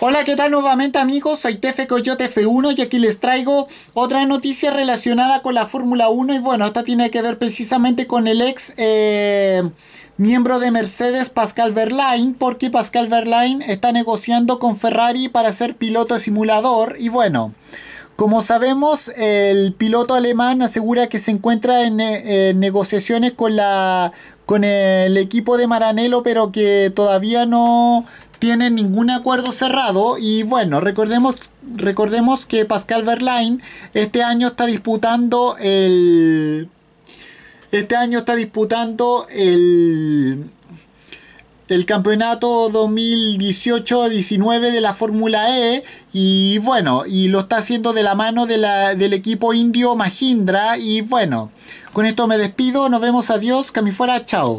Hola, ¿qué tal nuevamente amigos? Soy Tefe Coyote F1 y aquí les traigo otra noticia relacionada con la Fórmula 1 y bueno, esta tiene que ver precisamente con el ex eh, miembro de Mercedes Pascal Verlaine porque Pascal Verlaine está negociando con Ferrari para ser piloto simulador y bueno... Como sabemos, el piloto alemán asegura que se encuentra en eh, negociaciones con, la, con el equipo de Maranello, pero que todavía no tienen ningún acuerdo cerrado y bueno, recordemos, recordemos que Pascal Berlain este año está disputando el... Este año está disputando el el campeonato 2018-19 de la Fórmula E y bueno, y lo está haciendo de la mano de la, del equipo indio Mahindra y bueno, con esto me despido, nos vemos, adiós, que fuera, chao.